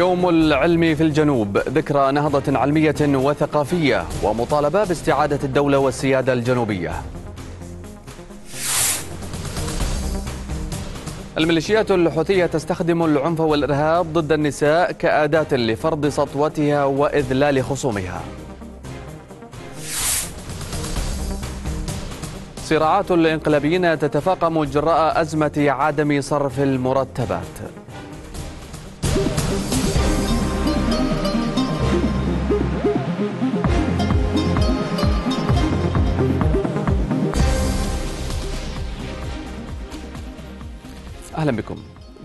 يوم العلم في الجنوب ذكرى نهضة علمية وثقافية ومطالبة باستعادة الدولة والسيادة الجنوبية الميليشيات الحوثية تستخدم العنف والإرهاب ضد النساء كأداة لفرض سطوتها وإذلال خصومها صراعات الانقلابيين تتفاقم جراء أزمة عدم صرف المرتبات أهلا بكم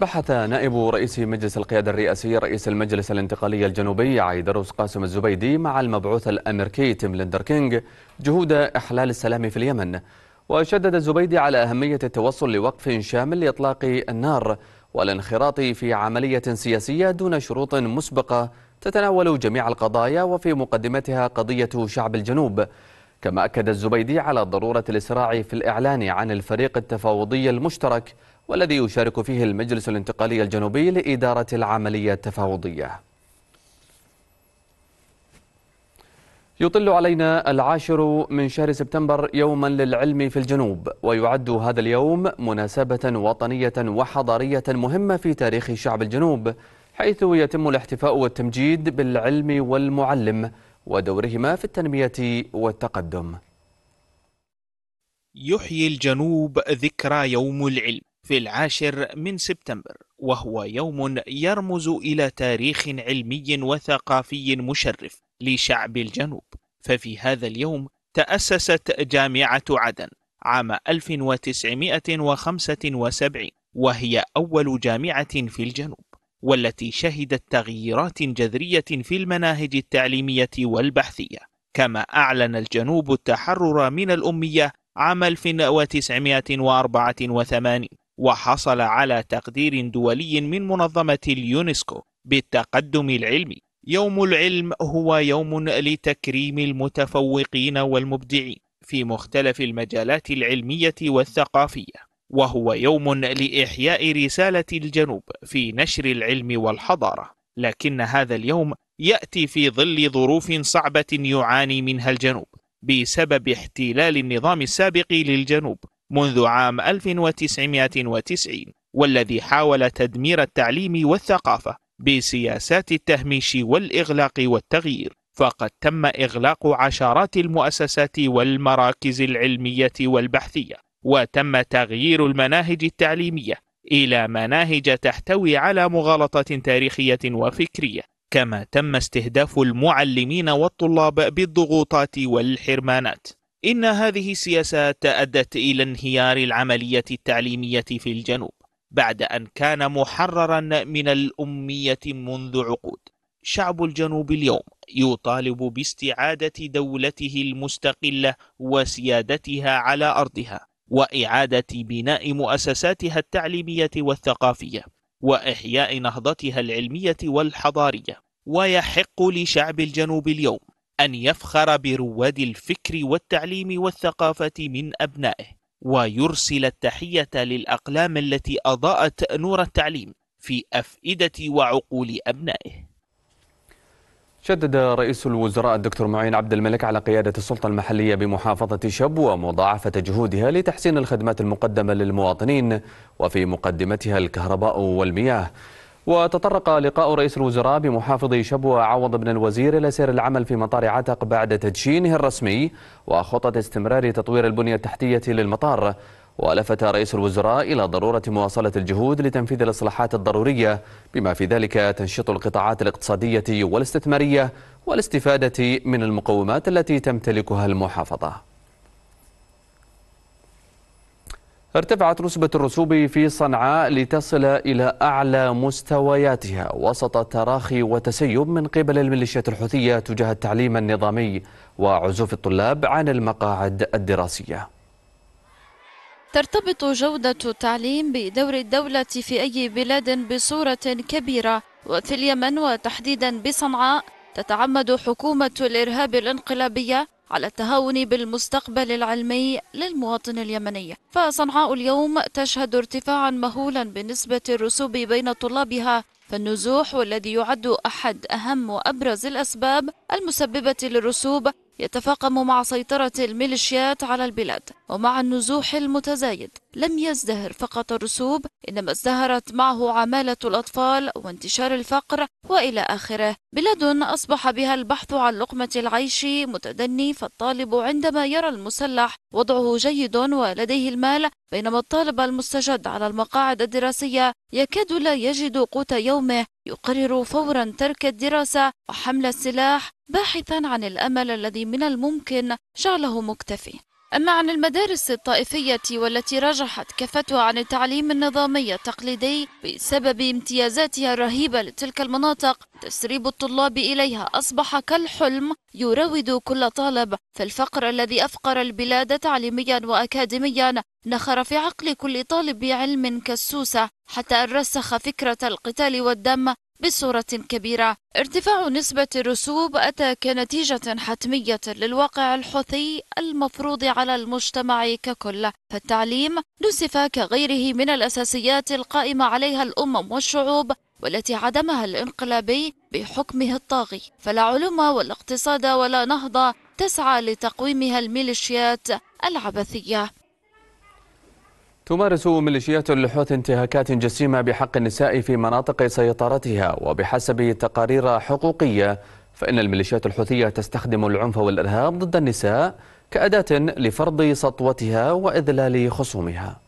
بحث نائب رئيس مجلس القيادة الرئاسي رئيس المجلس الانتقالي الجنوبي عيدروس قاسم الزبيدي مع المبعوث الأمريكي تيم ليندر كينج جهود إحلال السلام في اليمن وشدد الزبيدي على أهمية التوصل لوقف شامل لإطلاق النار والانخراط في عملية سياسية دون شروط مسبقة تتناول جميع القضايا وفي مقدمتها قضية شعب الجنوب كما أكد الزبيدي على ضرورة الإسراع في الإعلان عن الفريق التفاوضي المشترك والذي يشارك فيه المجلس الانتقالي الجنوبي لإدارة العملية التفاوضية يطل علينا العاشر من شهر سبتمبر يوما للعلم في الجنوب ويعد هذا اليوم مناسبة وطنية وحضارية مهمة في تاريخ شعب الجنوب حيث يتم الاحتفاء والتمجيد بالعلم والمعلم ودورهما في التنمية والتقدم يحيي الجنوب ذكرى يوم العلم في العاشر من سبتمبر وهو يوم يرمز إلى تاريخ علمي وثقافي مشرف لشعب الجنوب ففي هذا اليوم تأسست جامعة عدن عام 1975 وهي أول جامعة في الجنوب والتي شهدت تغييرات جذرية في المناهج التعليمية والبحثية كما أعلن الجنوب التحرر من الأمية عام 1984 وحصل على تقدير دولي من منظمة اليونسكو بالتقدم العلمي يوم العلم هو يوم لتكريم المتفوقين والمبدعين في مختلف المجالات العلمية والثقافية وهو يوم لإحياء رسالة الجنوب في نشر العلم والحضارة لكن هذا اليوم يأتي في ظل ظروف صعبة يعاني منها الجنوب بسبب احتلال النظام السابق للجنوب منذ عام 1990 والذي حاول تدمير التعليم والثقافة بسياسات التهميش والإغلاق والتغيير فقد تم إغلاق عشرات المؤسسات والمراكز العلمية والبحثية وتم تغيير المناهج التعليمية إلى مناهج تحتوي على مغالطة تاريخية وفكرية كما تم استهداف المعلمين والطلاب بالضغوطات والحرمانات إن هذه السياسات أدت إلى انهيار العملية التعليمية في الجنوب بعد أن كان محررا من الأمية منذ عقود شعب الجنوب اليوم يطالب باستعادة دولته المستقلة وسيادتها على أرضها وإعادة بناء مؤسساتها التعليمية والثقافية وإحياء نهضتها العلمية والحضارية ويحق لشعب الجنوب اليوم أَنْ يَفْخَرَ بِرُوَادِ الْفِكْرِ وَالتَّعْلِيمِ وَالثَّقَافَةِ مِنْ أَبْنَائِهِ وَيُرْسِلَ التَّحِيَّةَ لِلْأَقْلَامِ الَّتِي أَضَاءَتْ نور التعليم في أفئدة وعقول أبنائه شدد رئيس الوزراء الدكتور معين عبد الملك على قيادة السلطة المحلية بمحافظة شب ومضاعفة جهودها لتحسين الخدمات المقدمة للمواطنين وفي مقدمتها الكهرباء والمياه وتطرق لقاء رئيس الوزراء بمحافظ شبوة عوض بن الوزير إلى سير العمل في مطار عتق بعد تدشينه الرسمي وخطط استمرار تطوير البنية التحتية للمطار ولفت رئيس الوزراء إلى ضرورة مواصلة الجهود لتنفيذ الإصلاحات الضرورية بما في ذلك تنشيط القطاعات الاقتصادية والاستثمارية والاستفادة من المقومات التي تمتلكها المحافظة ارتفعت نسبة الرسوب في صنعاء لتصل إلى أعلى مستوياتها وسط تراخي وتسيب من قبل الميليشيات الحوثية تجاه التعليم النظامي وعزوف الطلاب عن المقاعد الدراسية ترتبط جودة التعليم بدور الدولة في أي بلاد بصورة كبيرة وفي اليمن وتحديدا بصنعاء تتعمد حكومة الإرهاب الانقلابية على التهاون بالمستقبل العلمي للمواطن اليمني فصنعاء اليوم تشهد ارتفاعا مهولا بنسبة الرسوب بين طلابها فالنزوح والذي يعد أحد أهم وأبرز الأسباب المسببة للرسوب يتفاقم مع سيطرة الميليشيات على البلاد ومع النزوح المتزايد لم يزدهر فقط الرسوب إنما ازدهرت معه عمالة الأطفال وانتشار الفقر وإلى آخره بلاد أصبح بها البحث عن لقمة العيش متدني فالطالب عندما يرى المسلح وضعه جيد ولديه المال بينما الطالب المستجد على المقاعد الدراسية يكاد لا يجد قوت يومه يقرر فورا ترك الدراسة وحمل السلاح باحثا عن الأمل الذي من الممكن جعله مكتفي أما عن المدارس الطائفية والتي رجحت كفتها عن التعليم النظامي التقليدي بسبب امتيازاتها الرهيبة لتلك المناطق تسريب الطلاب إليها أصبح كالحلم يراود كل طالب فالفقر الذي أفقر البلاد تعليميا وأكاديميا نخر في عقل كل طالب علم كالسوسة حتى أن رسخ فكرة القتال والدم بصورة كبيرة ارتفاع نسبة الرسوب أتى كنتيجة حتمية للواقع الحثي المفروض على المجتمع ككل فالتعليم نسف كغيره من الأساسيات القائمة عليها الأمم والشعوب والتي عدمها الانقلابي بحكمه الطاغي فلا علوم ولا اقتصاد ولا نهضة تسعى لتقويمها الميليشيات العبثية تمارس ميليشيات الحوث انتهاكات جسيمة بحق النساء في مناطق سيطرتها وبحسب تقارير حقوقية فإن الميليشيات الحوثية تستخدم العنف والإرهاب ضد النساء كأداة لفرض سطوتها وإذلال خصومها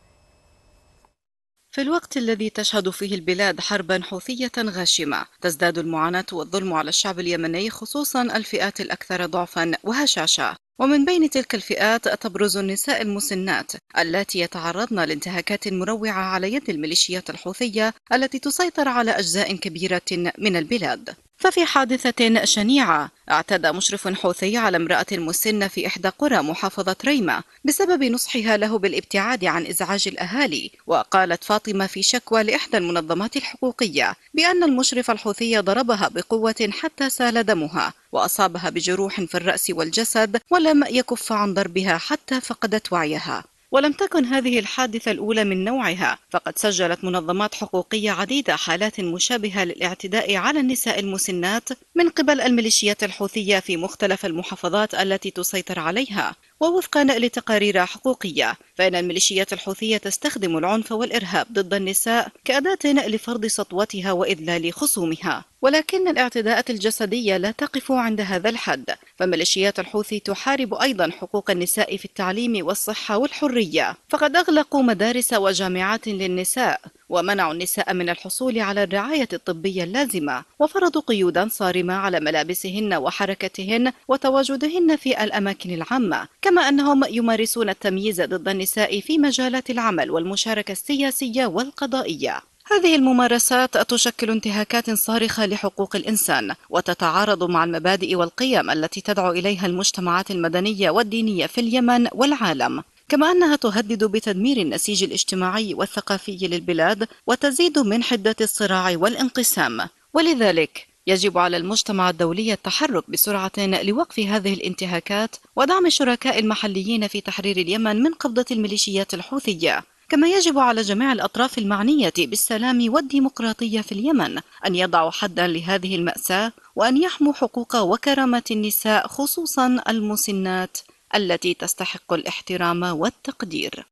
في الوقت الذي تشهد فيه البلاد حربا حوثية غاشمة تزداد المعاناة والظلم على الشعب اليمني خصوصا الفئات الأكثر ضعفا وهشاشة ومن بين تلك الفئات تبرز النساء المسنات التي يتعرضن لانتهاكات مروعة على يد الميليشيات الحوثية التي تسيطر على أجزاء كبيرة من البلاد ففي حادثة شنيعة اعتدى مشرف حوثي على امرأة مسنة في إحدى قرى محافظة ريمة بسبب نصحها له بالابتعاد عن إزعاج الأهالي وقالت فاطمة في شكوى لإحدى المنظمات الحقوقية بأن المشرف الحوثي ضربها بقوة حتى سال دمها وأصابها بجروح في الرأس والجسد ولم يكف عن ضربها حتى فقدت وعيها ولم تكن هذه الحادثة الأولى من نوعها فقد سجلت منظمات حقوقية عديدة حالات مشابهة للاعتداء على النساء المسنات من قبل الميليشيات الحوثية في مختلف المحافظات التي تسيطر عليها ووفقا لتقارير حقوقية فإن الميليشيات الحوثية تستخدم العنف والإرهاب ضد النساء كأداة لفرض سطوتها وإذلال خصومها ولكن الاعتداءات الجسدية لا تقف عند هذا الحد فميليشيات الحوثي تحارب أيضا حقوق النساء في التعليم والصحة والحرية فقد أغلقوا مدارس وجامعات للنساء ومنعوا النساء من الحصول على الرعاية الطبية اللازمة وفرضوا قيودا صارمة على ملابسهن وحركتهن وتواجدهن في الأماكن العامة كما أنهم يمارسون التمييز ضد النساء في مجالات العمل والمشاركة السياسية والقضائية هذه الممارسات تشكل انتهاكات صارخة لحقوق الإنسان وتتعارض مع المبادئ والقيم التي تدعو إليها المجتمعات المدنية والدينية في اليمن والعالم كما أنها تهدد بتدمير النسيج الاجتماعي والثقافي للبلاد وتزيد من حدة الصراع والانقسام ولذلك يجب على المجتمع الدولي التحرك بسرعة لوقف هذه الانتهاكات ودعم الشركاء المحليين في تحرير اليمن من قبضة الميليشيات الحوثية كما يجب على جميع الأطراف المعنية بالسلام والديمقراطية في اليمن أن يضعوا حدا لهذه المأساة وأن يحموا حقوق وكرامة النساء خصوصا المسنات التي تستحق الاحترام والتقدير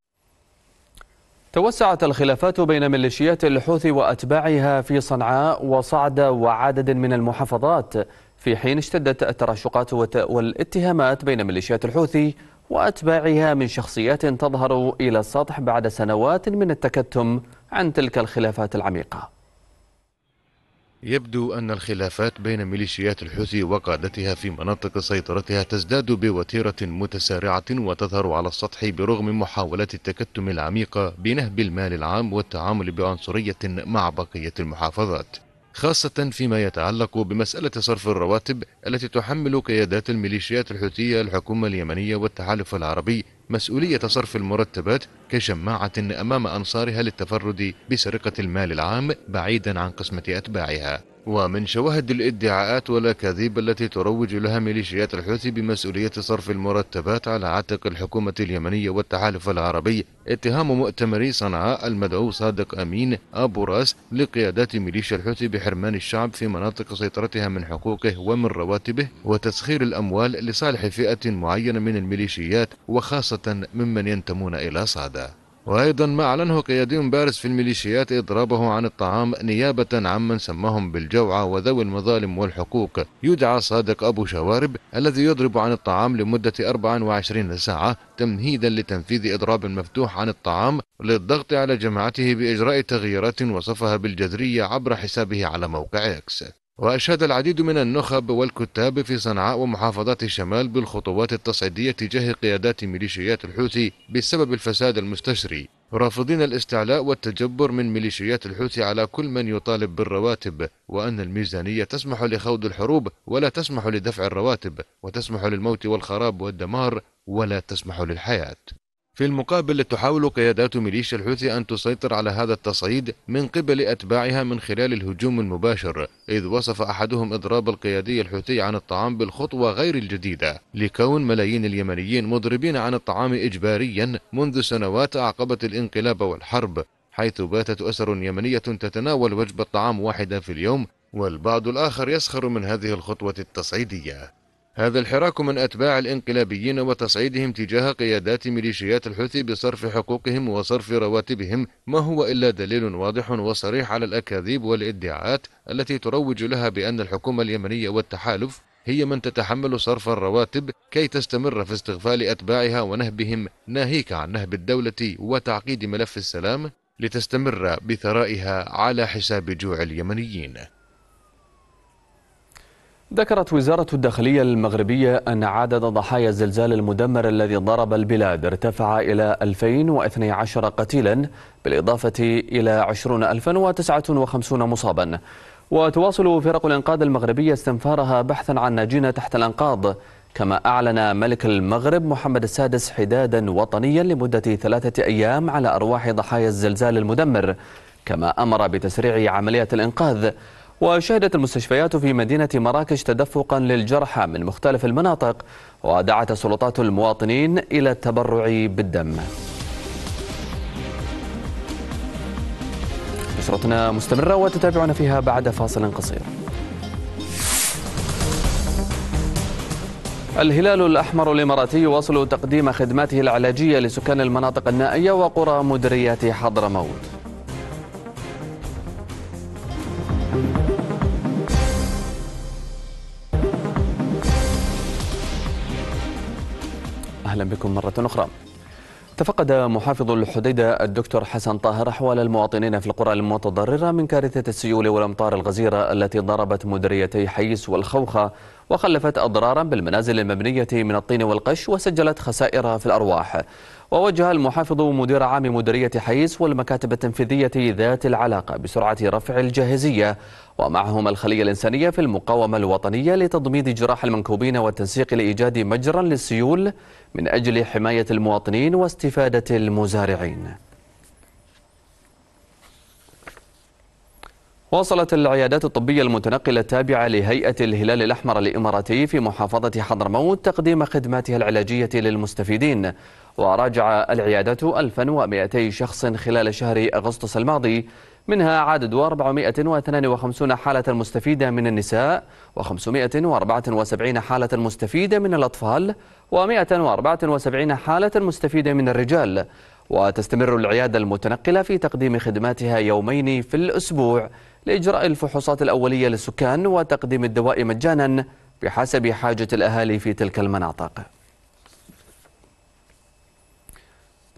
توسعت الخلافات بين ميليشيات الحوثي وأتباعها في صنعاء وصعدة وعدد من المحافظات في حين اشتدت التراشقات والاتهامات بين ميليشيات الحوثي وأتباعها من شخصيات تظهر إلى السطح بعد سنوات من التكتم عن تلك الخلافات العميقة يبدو أن الخلافات بين ميليشيات الحوثي وقادتها في مناطق سيطرتها تزداد بوتيرة متسارعة وتظهر على السطح برغم محاولات التكتم العميقة بنهب المال العام والتعامل بعنصرية مع بقية المحافظات خاصة فيما يتعلق بمسألة صرف الرواتب التي تحمل قيادات الميليشيات الحوثية الحكومة اليمنية والتحالف العربي مسؤولية صرف المرتبات كشماعة أمام أنصارها للتفرد بسرقة المال العام بعيدا عن قسمة أتباعها ومن شواهد الادعاءات والاكاذيب التي تروج لها ميليشيات الحوثي بمسؤوليه صرف المرتبات على عاتق الحكومه اليمنيه والتحالف العربي اتهام مؤتمري صنعاء المدعو صادق امين ابو راس لقيادات ميليشيا الحوثي بحرمان الشعب في مناطق سيطرتها من حقوقه ومن رواتبه وتسخير الاموال لصالح فئه معينه من الميليشيات وخاصه ممن ينتمون إلى صعدة وأيضا ما أعلنه قيادي بارز في الميليشيات إضرابه عن الطعام نيابة عمن سماهم بالجوعى وذوي المظالم والحقوق يدعى صادق أبو شوارب الذي يضرب عن الطعام لمدة 24 ساعة تمهيدا لتنفيذ إضراب مفتوح عن الطعام للضغط على جماعته بإجراء تغييرات وصفها بالجذرية عبر حسابه على موقع إكس وأشاد العديد من النخب والكتاب في صنعاء ومحافظات الشمال بالخطوات التصعيدية تجاه قيادات ميليشيات الحوثي بسبب الفساد المستشري رافضين الاستعلاء والتجبر من ميليشيات الحوثي على كل من يطالب بالرواتب وأن الميزانية تسمح لخوض الحروب ولا تسمح لدفع الرواتب وتسمح للموت والخراب والدمار ولا تسمح للحياة في المقابل تحاول قيادات ميليشيا الحوثي أن تسيطر على هذا التصعيد من قبل أتباعها من خلال الهجوم المباشر إذ وصف أحدهم إضراب القيادي الحوثي عن الطعام بالخطوة غير الجديدة لكون ملايين اليمنيين مضربين عن الطعام إجباريا منذ سنوات أعقبت الانقلاب والحرب حيث باتت أسر يمنية تتناول وجبة طعام واحدة في اليوم والبعض الآخر يسخر من هذه الخطوة التصعيدية هذا الحراك من أتباع الانقلابيين وتصعيدهم تجاه قيادات ميليشيات الحوثي بصرف حقوقهم وصرف رواتبهم ما هو إلا دليل واضح وصريح على الأكاذيب والإدعاءات التي تروج لها بأن الحكومة اليمنية والتحالف هي من تتحمل صرف الرواتب كي تستمر في استغفال أتباعها ونهبهم ناهيك عن نهب الدولة وتعقيد ملف السلام لتستمر بثرائها على حساب جوع اليمنيين ذكرت وزارة الداخلية المغربية أن عدد ضحايا الزلزال المدمر الذي ضرب البلاد ارتفع إلى 2012 قتيلا بالإضافة إلى 20059 مصابا وتواصل فرق الإنقاذ المغربية استنفارها بحثا عن ناجين تحت الأنقاض كما أعلن ملك المغرب محمد السادس حدادا وطنيا لمدة ثلاثة أيام على أرواح ضحايا الزلزال المدمر كما أمر بتسريع عملية الإنقاذ وشهدت المستشفيات في مدينة مراكش تدفقا للجرحى من مختلف المناطق ودعت سلطات المواطنين إلى التبرع بالدم نشرتنا مستمرة وتتابعنا فيها بعد فاصل قصير الهلال الأحمر الإماراتي يواصل تقديم خدماته العلاجية لسكان المناطق النائية وقرى مدريات حضرموت أهلا بكم مرة أخرى تفقد محافظ الحديدة الدكتور حسن طاهر أحوال المواطنين في القرى المتضررة من كارثة السيول والأمطار الغزيرة التي ضربت مديريتي حيس والخوخة وخلفت أضرارا بالمنازل المبنية من الطين والقش وسجلت خسائر في الأرواح ووجه المحافظ مدير عام مديرية حيس والمكاتب التنفيذية ذات العلاقة بسرعة رفع الجاهزية ومعهم الخلية الإنسانية في المقاومة الوطنية لتضميد جراح المنكوبين والتنسيق لإيجاد مجرى للسيول من أجل حماية المواطنين واستفادة المزارعين واصلت العيادات الطبية المتنقلة التابعة لهيئة الهلال الأحمر الإماراتي في محافظة حضرموت تقديم خدماتها العلاجية للمستفيدين وراجع العيادات 1200 شخص خلال شهر أغسطس الماضي منها عدد 452 حالة مستفيدة من النساء و574 حالة مستفيدة من الأطفال و174 حالة مستفيدة من الرجال وتستمر العيادة المتنقلة في تقديم خدماتها يومين في الأسبوع لإجراء الفحوصات الأولية للسكان وتقديم الدواء مجانا بحسب حاجة الأهالي في تلك المناطق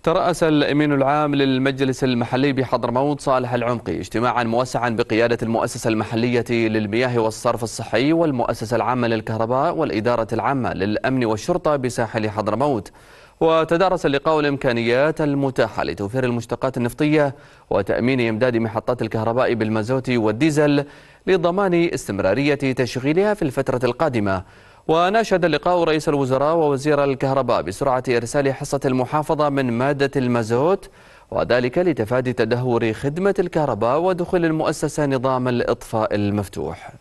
ترأس الأمين العام للمجلس المحلي بحضرموت صالح العمقي اجتماعا موسعا بقيادة المؤسسة المحلية للمياه والصرف الصحي والمؤسسة العامة للكهرباء والإدارة العامة للأمن والشرطة بساحل حضرموت وتدارس اللقاء الإمكانيات المتاحة لتوفير المشتقات النفطية وتأمين إمداد محطات الكهرباء بالمازوت والديزل لضمان استمرارية تشغيلها في الفترة القادمة وناشد اللقاء رئيس الوزراء ووزير الكهرباء بسرعة إرسال حصة المحافظة من مادة المازوت وذلك لتفادي تدهور خدمة الكهرباء ودخول المؤسسة نظام الإطفاء المفتوح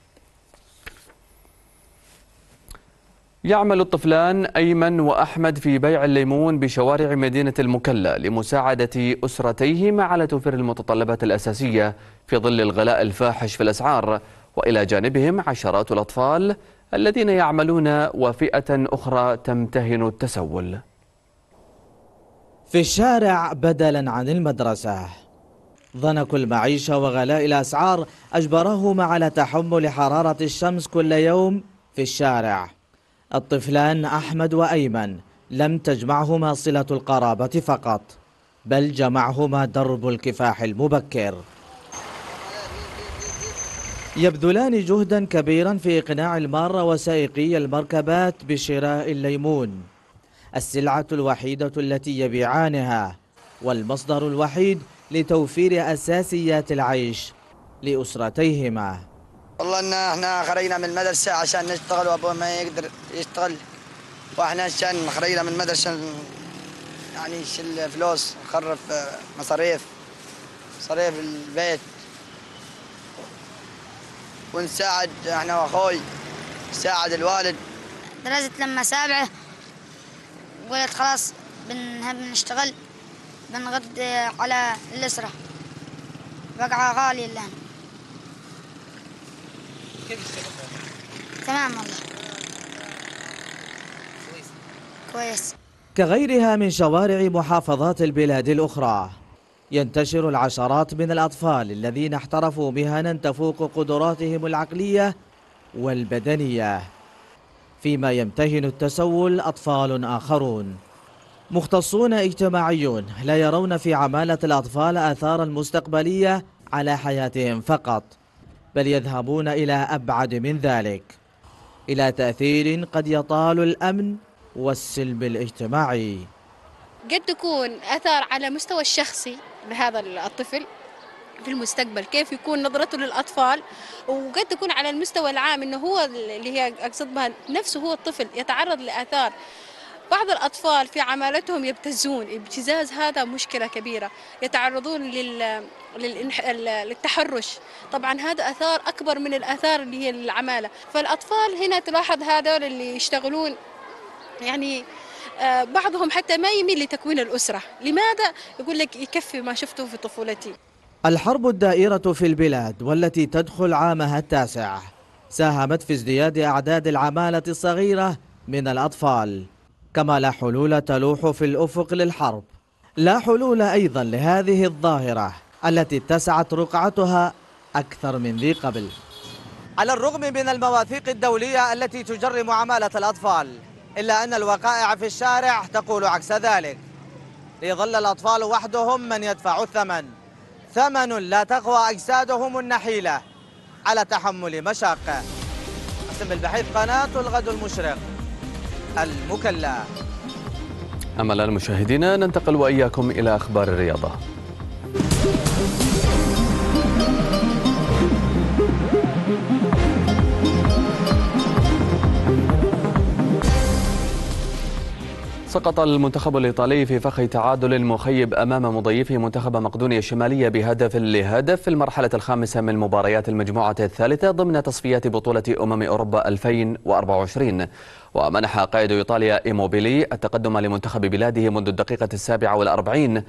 يعمل الطفلان أيمن وأحمد في بيع الليمون بشوارع مدينة المكلا لمساعدة أسرتيهما على توفير المتطلبات الأساسية في ظل الغلاء الفاحش في الأسعار وإلى جانبهم عشرات الأطفال الذين يعملون وفئة أخرى تمتهن التسول في الشارع بدلا عن المدرسة ضنك المعيشة وغلاء الأسعار أجبرهما على تحمل حرارة الشمس كل يوم في الشارع الطفلان أحمد وأيمن لم تجمعهما صلة القرابة فقط بل جمعهما درب الكفاح المبكر يبذلان جهدا كبيرا في إقناع المارة وسائقي المركبات بشراء الليمون السلعة الوحيدة التي يبيعانها والمصدر الوحيد لتوفير أساسيات العيش لأسرتيهما والله ان احنا خرجنا من المدرسه عشان نشتغل وابوي ما يقدر يشتغل واحنا عشان خرجنا من المدرسه يعني نشيل فلوس نخرف آه، مصاريف مصاريف البيت ونساعد احنا واخوي نساعد الوالد درست لما سابعة قلت خلاص بنشتغل نشتغل على الأسرة بقى غالية الآن تمام والله كويس كويس كغيرها من شوارع محافظات البلاد الأخرى ينتشر العشرات من الأطفال الذين احترفوا مهنا تفوق قدراتهم العقلية والبدنية فيما يمتهن التسول أطفال آخرون مختصون اجتماعيون لا يرون في عمالة الأطفال آثارا مستقبلية على حياتهم فقط بل يذهبون إلى أبعد من ذلك إلى تأثير قد يطال الأمن والسلم الاجتماعي قد تكون أثار على مستوى الشخصي لهذا الطفل في المستقبل كيف يكون نظرته للأطفال وقد تكون على المستوى العام أنه هو اللي هي أقصد بها نفسه هو الطفل يتعرض لآثار بعض الأطفال في عمالتهم يبتزون ابتزاز هذا مشكلة كبيرة يتعرضون لل... للإنح... للتحرش طبعا هذا أثار أكبر من الآثار اللي هي العمالة فالأطفال هنا تلاحظ هذول اللي يشتغلون يعني آه، بعضهم حتى ما يميل لتكوين الأسرة لماذا؟ يقول لك يكفي ما شفته في طفولتي الحرب الدائرة في البلاد والتي تدخل عامها التاسع ساهمت في ازدياد أعداد العمالة الصغيرة من الأطفال كما لا حلول تلوح في الأفق للحرب لا حلول أيضا لهذه الظاهرة التي اتسعت رقعتها أكثر من ذي قبل على الرغم من المواثيق الدولية التي تجرم عمالة الأطفال إلا أن الوقائع في الشارع تقول عكس ذلك ليظل الأطفال وحدهم من يدفع الثمن ثمن لا تقوى أجسادهم النحيلة على تحمل مشاقه اسم البحيث قناة الغد المشرق المكلا أما الآن مشاهدينا ننتقل وإياكم إلى أخبار الرياضة سقط المنتخب الإيطالي في فخ تعادل مخيب أمام مضيفه منتخب مقدونيا الشمالية بهدف لهدف في المرحلة الخامسة من مباريات المجموعة الثالثة ضمن تصفيات بطولة أمم أوروبا 2024 ومنح قائد إيطاليا إيموبيلي التقدم لمنتخب بلاده منذ الدقيقة السابعة والأربعين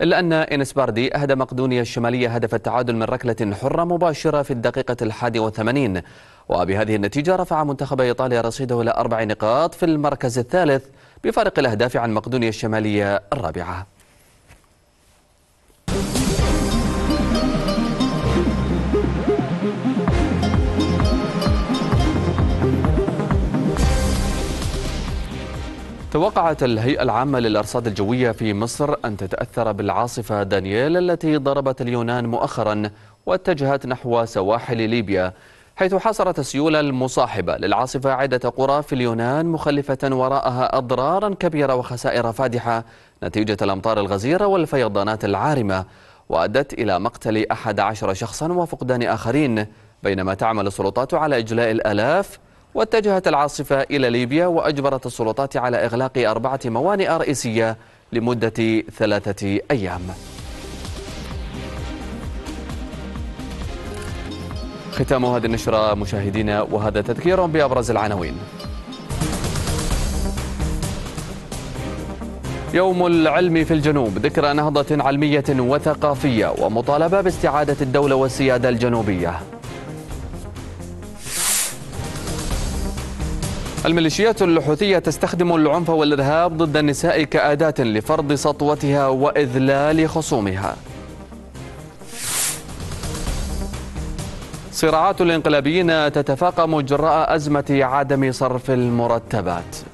إلا أن إنس باردي أهدى مقدونيا الشمالية هدف التعادل من ركلة حرة مباشرة في الدقيقة الحادي والثمانين وبهذه النتيجة رفع منتخب إيطاليا رصيده إلى أربع نقاط في المركز الثالث بفارق الأهداف عن مقدونيا الشمالية الرابعة توقعت الهيئة العامة للأرصاد الجوية في مصر أن تتأثر بالعاصفة دانييل التي ضربت اليونان مؤخرا واتجهت نحو سواحل ليبيا حيث حصرت السيولة المصاحبة للعاصفة عدة قرى في اليونان مخلفة وراءها أضرارا كبيرة وخسائر فادحة نتيجة الأمطار الغزيرة والفيضانات العارمة وأدت إلى مقتل 11 شخصا وفقدان آخرين بينما تعمل السلطات على إجلاء الآلاف واتجهت العاصفة إلى ليبيا وأجبرت السلطات على إغلاق أربعة موانئ رئيسية لمدة ثلاثة أيام ختام هذه النشرة مشاهدينا وهذا تذكير بأبرز العناوين يوم العلم في الجنوب ذكرى نهضة علمية وثقافية ومطالبة باستعادة الدولة والسيادة الجنوبية الميليشيات الحوثية تستخدم العنف والإرهاب ضد النساء كأداة لفرض سطوتها وإذلال خصومها صراعات الانقلابيين تتفاقم جراء أزمة عدم صرف المرتبات